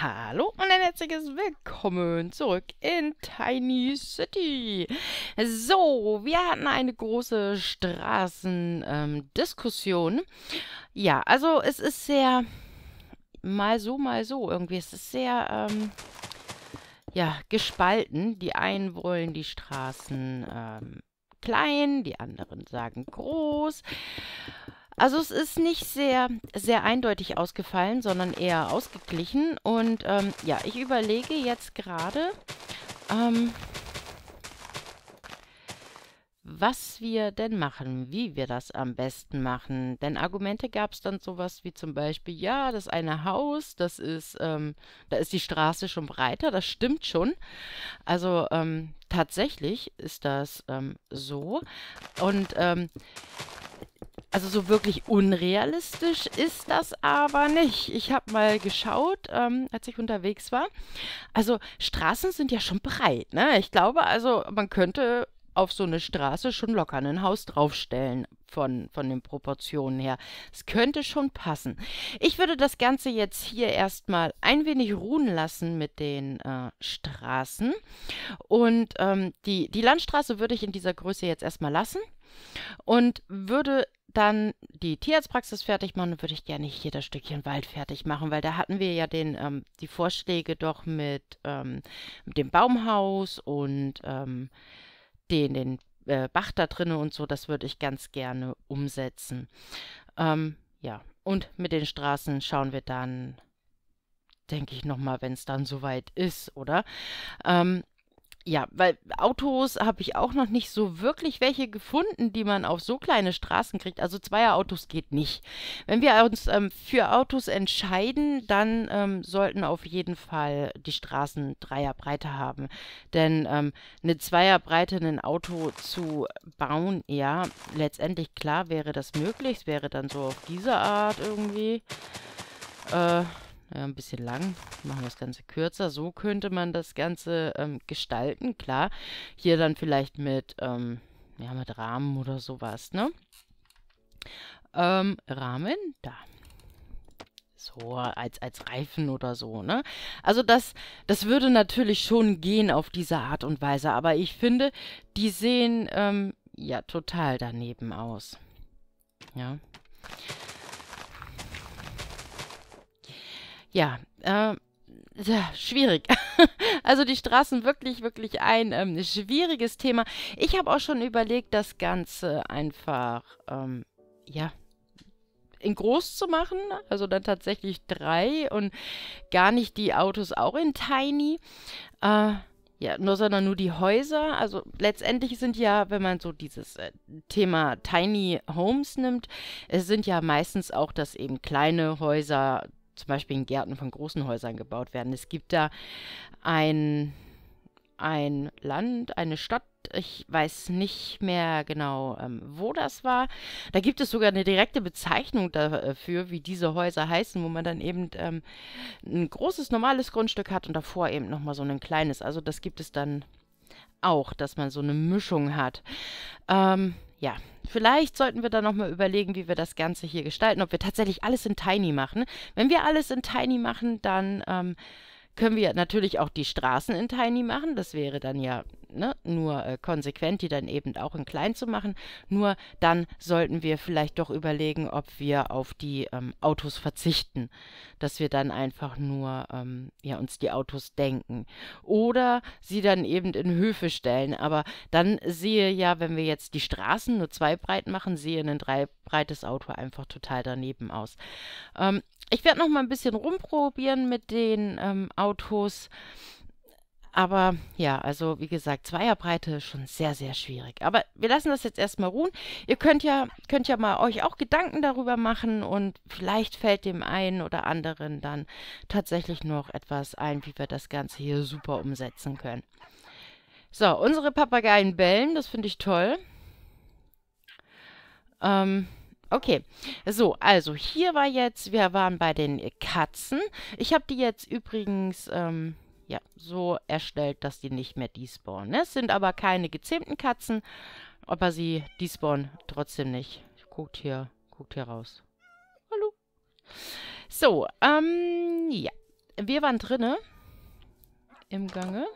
Hallo und ein herzliches Willkommen zurück in Tiny City. So, wir hatten eine große Straßendiskussion. Ähm, ja, also es ist sehr mal so, mal so irgendwie. Es ist sehr ähm, ja, gespalten. Die einen wollen die Straßen ähm, klein, die anderen sagen groß. Also es ist nicht sehr, sehr eindeutig ausgefallen, sondern eher ausgeglichen. Und ähm, ja, ich überlege jetzt gerade, ähm, was wir denn machen, wie wir das am besten machen. Denn Argumente gab es dann sowas wie zum Beispiel, ja, das eine Haus, das ist, ähm, da ist die Straße schon breiter, das stimmt schon. Also ähm, tatsächlich ist das ähm, so. Und ähm, also so wirklich unrealistisch ist das aber nicht. Ich habe mal geschaut, ähm, als ich unterwegs war. Also Straßen sind ja schon breit. Ne? Ich glaube also, man könnte auf so eine Straße schon locker ein Haus draufstellen von, von den Proportionen her. Es könnte schon passen. Ich würde das Ganze jetzt hier erstmal ein wenig ruhen lassen mit den äh, Straßen. Und ähm, die, die Landstraße würde ich in dieser Größe jetzt erstmal lassen und würde dann die Tierarztpraxis fertig machen, würde ich gerne hier das Stückchen Wald fertig machen, weil da hatten wir ja den, ähm, die Vorschläge doch mit, ähm, mit dem Baumhaus und ähm, den, den äh, Bach da drinne und so, das würde ich ganz gerne umsetzen. Ähm, ja, und mit den Straßen schauen wir dann, denke ich nochmal, wenn es dann soweit ist, oder? Ähm, ja, weil Autos habe ich auch noch nicht so wirklich welche gefunden, die man auf so kleine Straßen kriegt. Also Zweierautos geht nicht. Wenn wir uns ähm, für Autos entscheiden, dann ähm, sollten auf jeden Fall die Straßen Dreierbreite haben. Denn ähm, eine Zweierbreite ein Auto zu bauen, ja, letztendlich klar wäre das möglich. Es wäre dann so auf diese Art irgendwie. Äh, äh, ein bisschen lang. Machen wir das Ganze kürzer. So könnte man das Ganze ähm, gestalten, klar. Hier dann vielleicht mit, ähm, ja, mit Rahmen oder sowas, ne? Ähm, Rahmen, da. So, als, als Reifen oder so, ne? Also das, das würde natürlich schon gehen auf diese Art und Weise, aber ich finde, die sehen, ähm, ja, total daneben aus. Ja. ja, äh, ja, schwierig. Also die Straßen wirklich, wirklich ein ähm, schwieriges Thema. Ich habe auch schon überlegt, das Ganze einfach, ähm, ja, in groß zu machen. Also dann tatsächlich drei und gar nicht die Autos auch in tiny. Äh, ja, nur, sondern nur die Häuser. Also letztendlich sind ja, wenn man so dieses äh, Thema Tiny Homes nimmt, es sind ja meistens auch, dass eben kleine Häuser zum Beispiel in Gärten von großen Häusern gebaut werden. Es gibt da ein, ein Land, eine Stadt, ich weiß nicht mehr genau, ähm, wo das war. Da gibt es sogar eine direkte Bezeichnung dafür, wie diese Häuser heißen, wo man dann eben ähm, ein großes normales Grundstück hat und davor eben nochmal so ein kleines. Also das gibt es dann auch, dass man so eine Mischung hat. Ähm, ja, vielleicht sollten wir da nochmal überlegen, wie wir das Ganze hier gestalten, ob wir tatsächlich alles in Tiny machen. Wenn wir alles in Tiny machen, dann ähm, können wir natürlich auch die Straßen in Tiny machen. Das wäre dann ja ne, nur äh, konsequent, die dann eben auch in klein zu machen. Nur dann sollten wir vielleicht doch überlegen, ob wir auf die ähm, Autos verzichten, dass wir dann einfach nur ähm, ja, uns die Autos denken. Oder sie dann eben in Höfe stellen. Aber dann sehe ja, wenn wir jetzt die Straßen nur zwei breit machen, sehe ein drei breites Auto einfach total daneben aus. Ähm, ich werde noch mal ein bisschen rumprobieren mit den ähm, Autos. Aber ja, also wie gesagt, Zweierbreite ist schon sehr, sehr schwierig. Aber wir lassen das jetzt erstmal ruhen. Ihr könnt ja, könnt ja mal euch auch Gedanken darüber machen und vielleicht fällt dem einen oder anderen dann tatsächlich noch etwas ein, wie wir das Ganze hier super umsetzen können. So, unsere Papageien bellen, das finde ich toll. Ähm, Okay, so, also hier war jetzt, wir waren bei den Katzen. Ich habe die jetzt übrigens, ähm, ja, so erstellt, dass die nicht mehr despawnen. Ne? Es sind aber keine gezähmten Katzen, Ob er sie despawnen trotzdem nicht. Guckt hier, guckt hier raus. Hallo. So, ähm, ja. Wir waren drinne im Gange.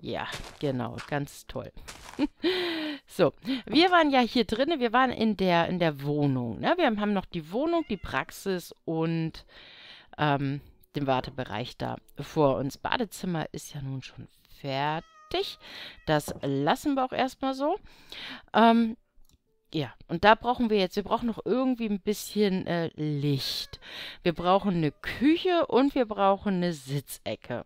Ja, genau, ganz toll. so, wir waren ja hier drinnen, wir waren in der, in der Wohnung. Ne? Wir haben noch die Wohnung, die Praxis und ähm, dem Wartebereich da vor uns. Badezimmer ist ja nun schon fertig. Das lassen wir auch erstmal so. Ähm, ja, und da brauchen wir jetzt, wir brauchen noch irgendwie ein bisschen äh, Licht. Wir brauchen eine Küche und wir brauchen eine Sitzecke.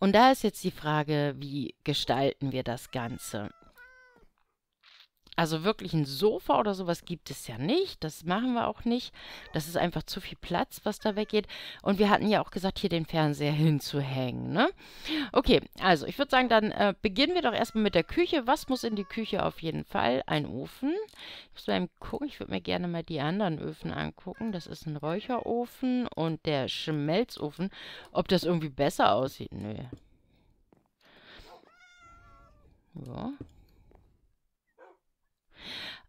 Und da ist jetzt die Frage, wie gestalten wir das Ganze? Also wirklich ein Sofa oder sowas gibt es ja nicht. Das machen wir auch nicht. Das ist einfach zu viel Platz, was da weggeht. Und wir hatten ja auch gesagt, hier den Fernseher hinzuhängen. Ne? Okay, also ich würde sagen, dann äh, beginnen wir doch erstmal mit der Küche. Was muss in die Küche auf jeden Fall? Ein Ofen. Ich muss mal eben gucken. Ich würde mir gerne mal die anderen Öfen angucken. Das ist ein Räucherofen und der Schmelzofen. Ob das irgendwie besser aussieht? Nö. Ja. So.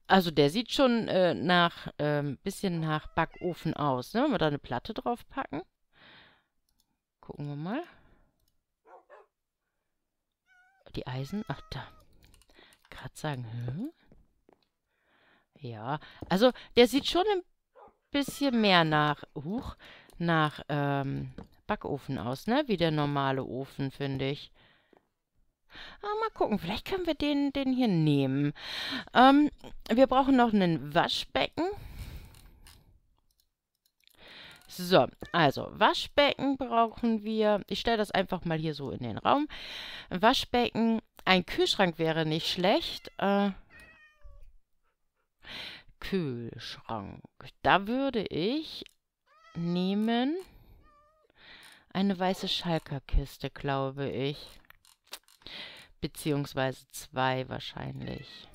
Also der sieht schon äh, nach ähm, bisschen nach Backofen aus. Ne? Wollen wir da eine Platte drauf packen? Gucken wir mal. Die Eisen. Ach, da. Gerade sagen. Hm? Ja. Also der sieht schon ein bisschen mehr nach, huch, nach ähm, Backofen aus, ne? Wie der normale Ofen, finde ich. Ah, mal gucken, vielleicht können wir den, den hier nehmen. Ähm, wir brauchen noch ein Waschbecken. So, also Waschbecken brauchen wir. Ich stelle das einfach mal hier so in den Raum. Waschbecken, ein Kühlschrank wäre nicht schlecht. Äh, Kühlschrank. Da würde ich nehmen eine weiße Schalkerkiste, glaube ich. Beziehungsweise zwei wahrscheinlich.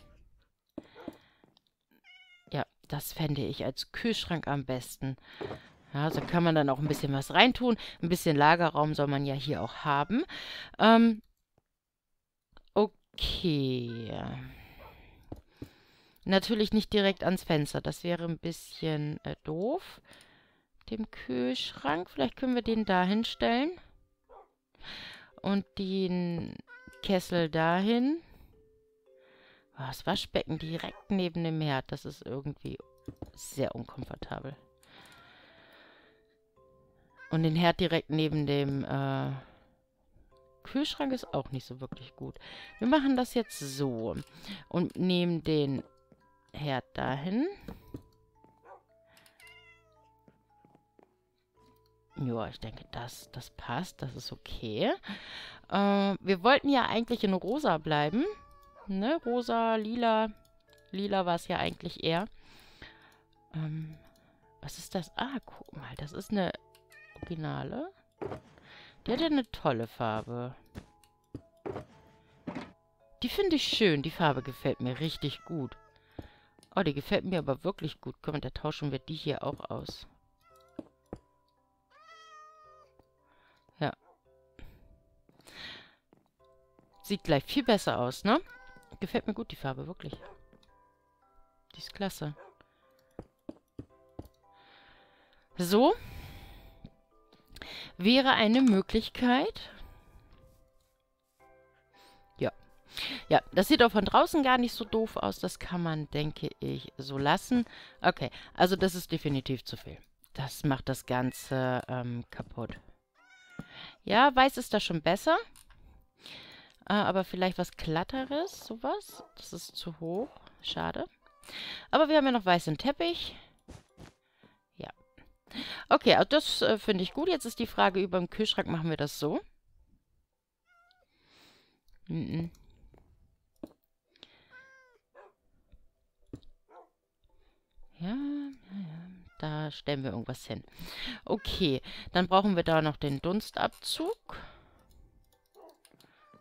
Ja, das fände ich als Kühlschrank am besten. Ja, so kann man dann auch ein bisschen was reintun. Ein bisschen Lagerraum soll man ja hier auch haben. Ähm, okay. Natürlich nicht direkt ans Fenster. Das wäre ein bisschen äh, doof. Dem Kühlschrank. Vielleicht können wir den da hinstellen. Und den Kessel dahin. Oh, das Waschbecken direkt neben dem Herd. Das ist irgendwie sehr unkomfortabel. Und den Herd direkt neben dem äh, Kühlschrank ist auch nicht so wirklich gut. Wir machen das jetzt so. Und nehmen den Herd dahin. Ja, ich denke, das, das passt. Das ist okay. Äh, wir wollten ja eigentlich in rosa bleiben. Ne? Rosa, lila. Lila war es ja eigentlich eher. Ähm, was ist das? Ah, guck mal. Das ist eine Originale. Die hat ja eine tolle Farbe. Die finde ich schön. Die Farbe gefällt mir richtig gut. Oh, die gefällt mir aber wirklich gut. Komm, da tauschen wir die hier auch aus. Sieht gleich viel besser aus, ne? Gefällt mir gut, die Farbe, wirklich. Die ist klasse. So. Wäre eine Möglichkeit. Ja. Ja, das sieht auch von draußen gar nicht so doof aus. Das kann man, denke ich, so lassen. Okay, also das ist definitiv zu viel. Das macht das Ganze ähm, kaputt. Ja, weiß ist da schon besser. Ja. Äh, aber vielleicht was Glatteres, sowas. Das ist zu hoch. Schade. Aber wir haben ja noch weißen Teppich. Ja. Okay, also das äh, finde ich gut. Jetzt ist die Frage, über dem Kühlschrank machen wir das so? Mm -mm. Ja, ja, ja. Da stellen wir irgendwas hin. Okay, dann brauchen wir da noch den Dunstabzug. Okay.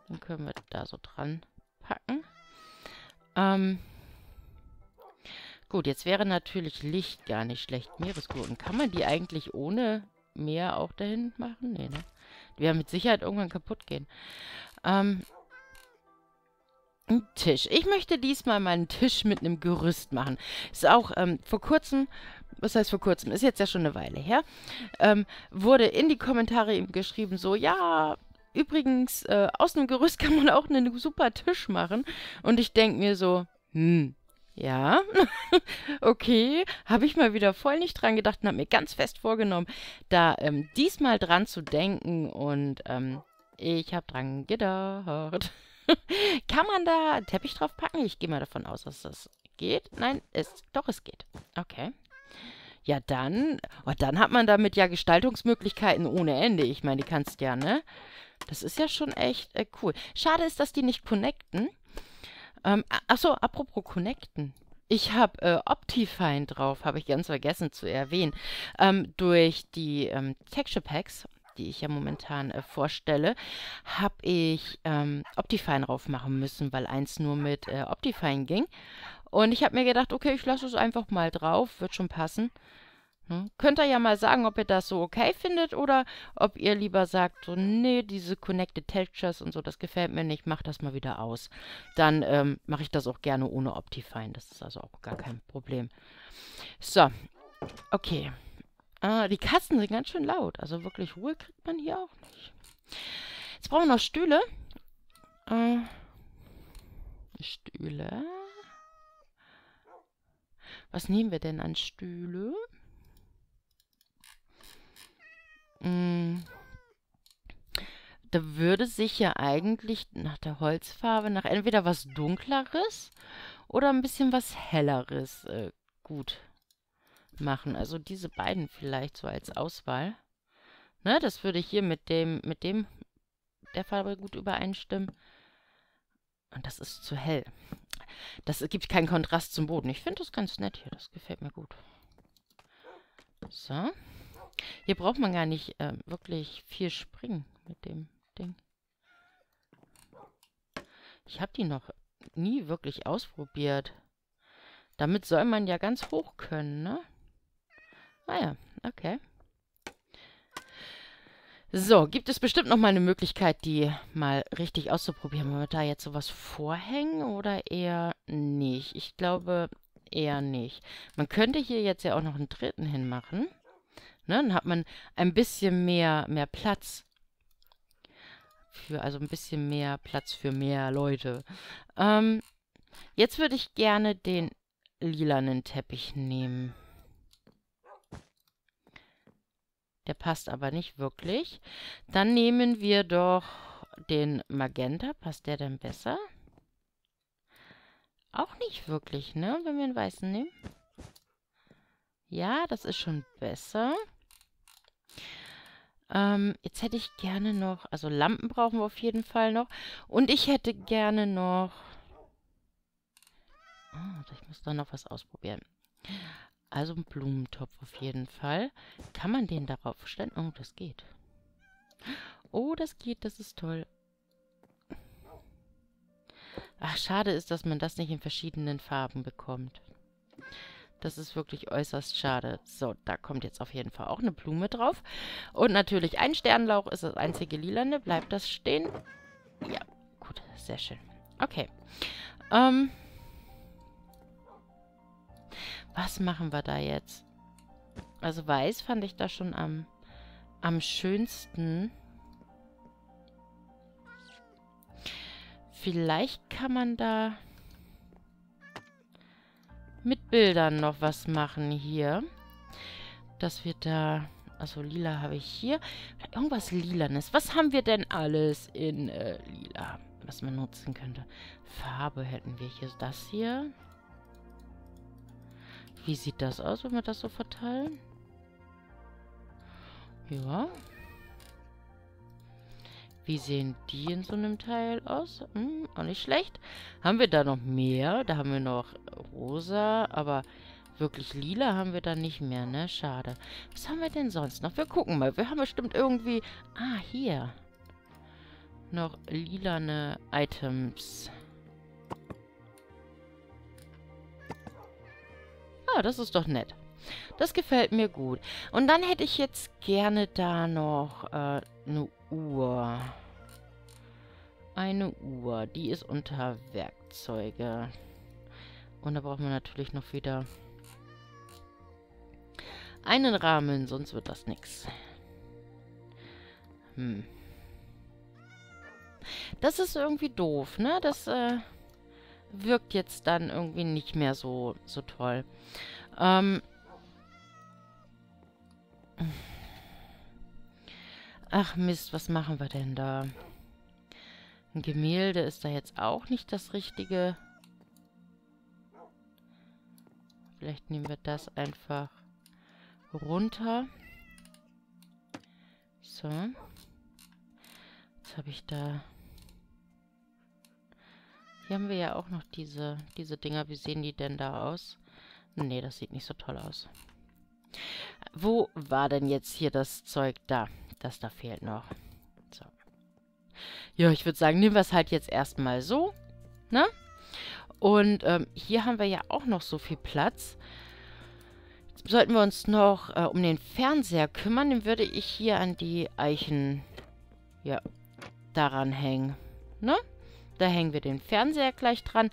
Dann können wir da so dran packen. Ähm, gut, jetzt wäre natürlich Licht gar nicht schlecht. Meeresgurken, kann man die eigentlich ohne Meer auch dahin machen? Nee, ne? Die werden mit Sicherheit irgendwann kaputt gehen. Ähm, ein Tisch. Ich möchte diesmal meinen Tisch mit einem Gerüst machen. Ist auch ähm, vor kurzem was heißt vor kurzem, ist jetzt ja schon eine Weile her, ähm, wurde in die Kommentare eben geschrieben, so, ja, übrigens, äh, aus einem Gerüst kann man auch einen super Tisch machen. Und ich denke mir so, hm, ja, okay, habe ich mal wieder voll nicht dran gedacht und habe mir ganz fest vorgenommen, da ähm, diesmal dran zu denken und ähm, ich habe dran gedacht. Kann man da einen Teppich drauf packen? Ich gehe mal davon aus, dass das geht. Nein, es, doch, es geht. Okay. Ja, dann, oh, dann hat man damit ja Gestaltungsmöglichkeiten ohne Ende. Ich meine, die kannst ja, ne? Das ist ja schon echt äh, cool. Schade ist, dass die nicht connecten. Ähm, achso, apropos connecten. Ich habe äh, Optifine drauf, habe ich ganz vergessen zu erwähnen. Ähm, durch die ähm, Texture Packs, die ich ja momentan äh, vorstelle, habe ich ähm, Optifine drauf machen müssen, weil eins nur mit äh, Optifine ging. Und ich habe mir gedacht, okay, ich lasse es einfach mal drauf, wird schon passen. Hm? Könnt ihr ja mal sagen, ob ihr das so okay findet oder ob ihr lieber sagt, so, nee, diese Connected Textures und so, das gefällt mir nicht, mach das mal wieder aus. Dann ähm, mache ich das auch gerne ohne Optifine. Das ist also auch gar kein Problem. So, okay. Ah, die Kasten sind ganz schön laut. Also wirklich Ruhe kriegt man hier auch nicht. Jetzt brauchen wir noch Stühle. Äh, Stühle. Was nehmen wir denn an Stühle? Mm. da würde sich ja eigentlich nach der Holzfarbe nach entweder was Dunkleres oder ein bisschen was Helleres äh, gut machen. Also diese beiden vielleicht so als Auswahl. Ne, das würde hier mit dem, mit dem der Farbe gut übereinstimmen. Und das ist zu hell. Das gibt keinen Kontrast zum Boden. Ich finde das ganz nett hier. Das gefällt mir gut. So. Hier braucht man gar nicht ähm, wirklich viel springen mit dem Ding. Ich habe die noch nie wirklich ausprobiert. Damit soll man ja ganz hoch können, ne? Ah ja, okay. So, gibt es bestimmt noch mal eine Möglichkeit, die mal richtig auszuprobieren. Wollen wir da jetzt sowas vorhängen oder eher nicht? Ich glaube, eher nicht. Man könnte hier jetzt ja auch noch einen dritten hinmachen. Ne? Dann hat man ein bisschen mehr, mehr Platz. Für, also ein bisschen mehr Platz für mehr Leute. Ähm, jetzt würde ich gerne den lilanen Teppich nehmen. Der passt aber nicht wirklich. Dann nehmen wir doch den Magenta. Passt der denn besser? Auch nicht wirklich, ne? Wenn wir einen weißen nehmen. Ja, das ist schon besser. Ähm, jetzt hätte ich gerne noch, also Lampen brauchen wir auf jeden Fall noch. Und ich hätte gerne noch... Oh, ich muss da noch was ausprobieren. Also ein Blumentopf auf jeden Fall. Kann man den darauf stellen? Oh, das geht. Oh, das geht, das ist toll. Ach, schade ist, dass man das nicht in verschiedenen Farben bekommt. Das ist wirklich äußerst schade. So, da kommt jetzt auf jeden Fall auch eine Blume drauf. Und natürlich ein Sternlauch ist das einzige Lilane. Bleibt das stehen? Ja, gut, sehr schön. Okay. Ähm, was machen wir da jetzt? Also weiß fand ich da schon am, am schönsten. Vielleicht kann man da mit Bildern noch was machen hier. Dass wir da... Also lila habe ich hier. Irgendwas lilanes. Was haben wir denn alles in äh, lila, was man nutzen könnte? Farbe hätten wir hier. Das hier. Wie sieht das aus, wenn wir das so verteilen? Ja. Wie sehen die in so einem Teil aus? Hm, auch nicht schlecht. Haben wir da noch mehr? Da haben wir noch rosa, aber wirklich lila haben wir da nicht mehr, ne? Schade. Was haben wir denn sonst noch? Wir gucken mal. Wir haben bestimmt irgendwie... Ah, hier. Noch lilane Items. Ah, das ist doch nett. Das gefällt mir gut. Und dann hätte ich jetzt gerne da noch äh, eine Uhr. Eine Uhr. Die ist unter Werkzeuge. Und da braucht man natürlich noch wieder einen Rahmen, sonst wird das nichts. Hm. Das ist irgendwie doof, ne? Das äh, wirkt jetzt dann irgendwie nicht mehr so, so toll. Ähm. Ach Mist, was machen wir denn da? Ein Gemälde ist da jetzt auch nicht das Richtige. Vielleicht nehmen wir das einfach runter. So. Jetzt habe ich da... Hier haben wir ja auch noch diese, diese Dinger. Wie sehen die denn da aus? Nee, das sieht nicht so toll aus. Wo war denn jetzt hier das Zeug da? Das da fehlt noch. So. Ja, ich würde sagen, nehmen wir es halt jetzt erstmal so. Ne? Und ähm, hier haben wir ja auch noch so viel Platz. Jetzt sollten wir uns noch äh, um den Fernseher kümmern. Den würde ich hier an die Eichen, ja, daran hängen. Ne? Da hängen wir den Fernseher gleich dran.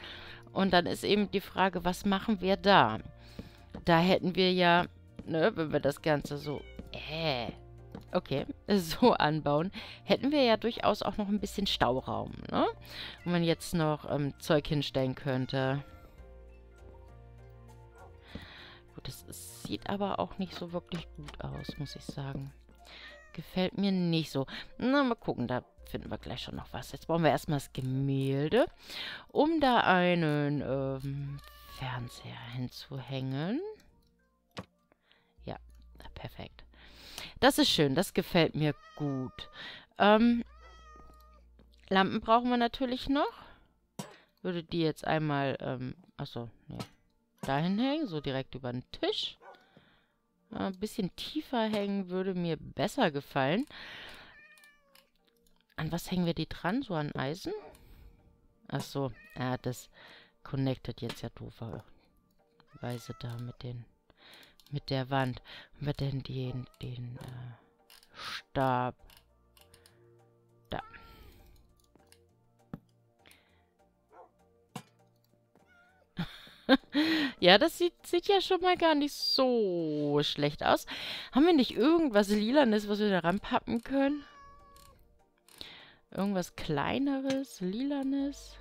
Und dann ist eben die Frage, was machen wir da? Da hätten wir ja, ne, wenn wir das Ganze so, äh, okay, so anbauen, hätten wir ja durchaus auch noch ein bisschen Stauraum, ne? Wenn man jetzt noch ähm, Zeug hinstellen könnte. Gut, das sieht aber auch nicht so wirklich gut aus, muss ich sagen. Gefällt mir nicht so. Na, mal gucken, da finden wir gleich schon noch was. Jetzt brauchen wir erstmal das Gemälde, um da einen ähm, Fernseher hinzuhängen. Ja, perfekt. Das ist schön, das gefällt mir gut. Ähm, Lampen brauchen wir natürlich noch. Würde die jetzt einmal, ähm, achso, nee, dahin hängen, so direkt über den Tisch. Ein äh, bisschen tiefer hängen würde mir besser gefallen. An was hängen wir die dran? So an Eisen? Achso, ja, das connected jetzt ja dooferweise da mit den mit der Wand. Und wir denn den, den äh, Stab. Da. ja, das sieht, sieht ja schon mal gar nicht so schlecht aus. Haben wir nicht irgendwas Lilanes, was wir da ranpappen können? Irgendwas Kleineres, Lilanes?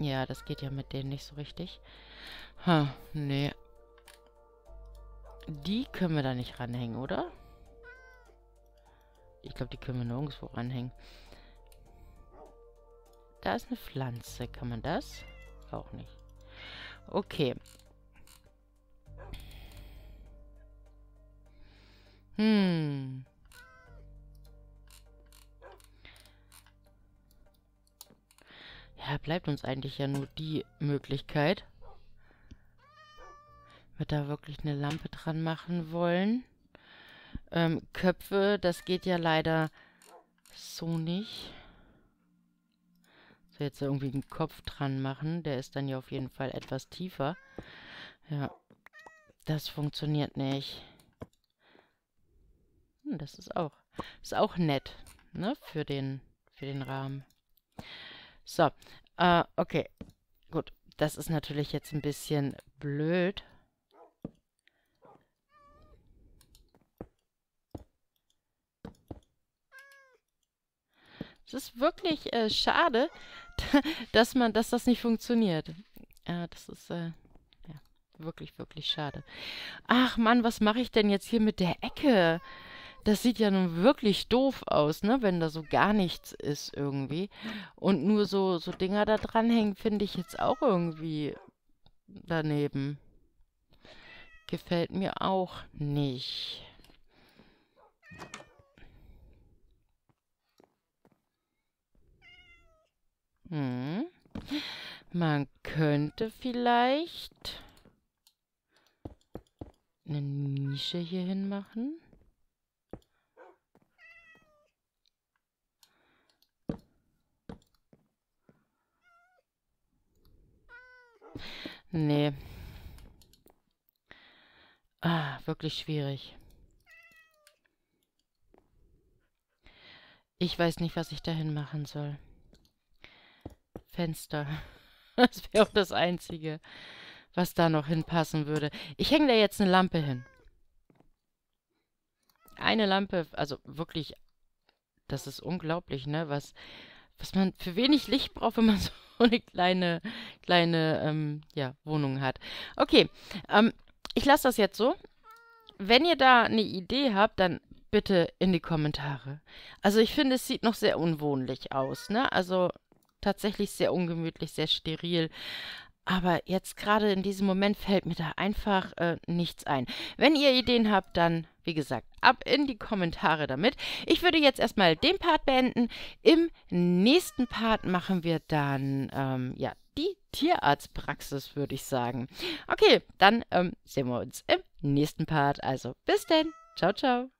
Ja, das geht ja mit denen nicht so richtig. Ha, nee. Die können wir da nicht ranhängen, oder? Ich glaube, die können wir nirgendwo ranhängen. Da ist eine Pflanze. Kann man das? Auch nicht. Okay. Hm. Ja, bleibt uns eigentlich ja nur die Möglichkeit. Wir da wirklich eine Lampe dran machen wollen. Ähm, Köpfe, das geht ja leider so nicht. So, jetzt irgendwie einen Kopf dran machen. Der ist dann ja auf jeden Fall etwas tiefer. Ja, das funktioniert nicht. Hm, das ist auch, ist auch nett, ne, für den, für den Rahmen. So, äh, okay. Gut, das ist natürlich jetzt ein bisschen blöd. Es ist wirklich äh, schade, dass man, dass das nicht funktioniert. Ja, äh, das ist äh, ja, wirklich, wirklich schade. Ach Mann, was mache ich denn jetzt hier mit der Ecke? das sieht ja nun wirklich doof aus, ne? Wenn da so gar nichts ist irgendwie. Und nur so, so Dinger da dranhängen, finde ich jetzt auch irgendwie daneben. Gefällt mir auch nicht. Hm. Man könnte vielleicht eine Nische hierhin machen. Nee. Ah, wirklich schwierig. Ich weiß nicht, was ich dahin machen soll. Fenster. Das wäre auch das Einzige, was da noch hinpassen würde. Ich hänge da jetzt eine Lampe hin. Eine Lampe, also wirklich, das ist unglaublich, ne? Was was man für wenig Licht braucht, wenn man so eine kleine, kleine ähm, ja, Wohnung hat. Okay, ähm, ich lasse das jetzt so. Wenn ihr da eine Idee habt, dann bitte in die Kommentare. Also ich finde, es sieht noch sehr unwohnlich aus, ne? Also tatsächlich sehr ungemütlich, sehr steril. Aber jetzt gerade in diesem Moment fällt mir da einfach äh, nichts ein. Wenn ihr Ideen habt, dann, wie gesagt, ab in die Kommentare damit. Ich würde jetzt erstmal den Part beenden. Im nächsten Part machen wir dann, ähm, ja, die Tierarztpraxis, würde ich sagen. Okay, dann ähm, sehen wir uns im nächsten Part. Also bis denn. Ciao, ciao.